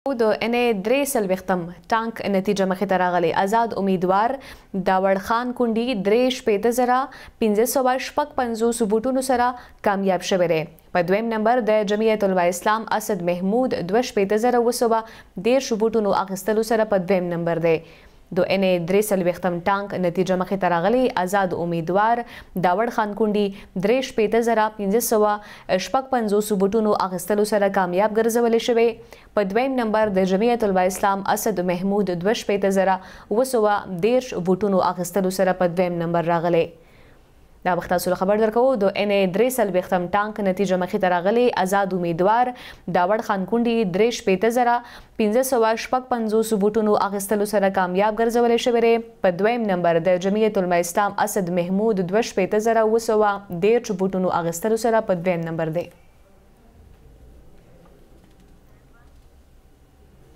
د ان ای درې سلويختم ټانک نتیجه مخې ته راغلي آزاد امیدوار داوړ خان کونډي درې شپې ته زرا 1550 بوټونو سره کامیاب شوه لري په دویم نمبر د جمعیت العلماء اسلام اسد محمود 2500 وسوبه ډیر شبوټونو اغستلو سره په دویم نمبر دی د ان 360م ټانک نتیجه مخې ته راغلي آزاد امیدوار داوړ خان کونډي درې شپېته زرا 1500 شپږ 500 بوټونو اغستلو سره کامیاب ګرځول شوی په دویم نمبر د جمعیت الاسلام اسد محمود 2 شپېته زرا 210 بوټونو اغستلو سره په دویم نمبر راغلي دا وخت تاسو خبر درکو د ان ای درې سل بختم ټانک نتیجه مخې ته راغلي آزاد امیدوار داوړ خان کونډي درې شپېته زره 1550 بوټونو اغستلو سره کامیاب ګرځولې شوې په دویم نمبر د جمعیت العلماء اسلام اسد محمود 2 شپېته زره 200 ډېر بوټونو اغستلو سره په دویم نمبر دی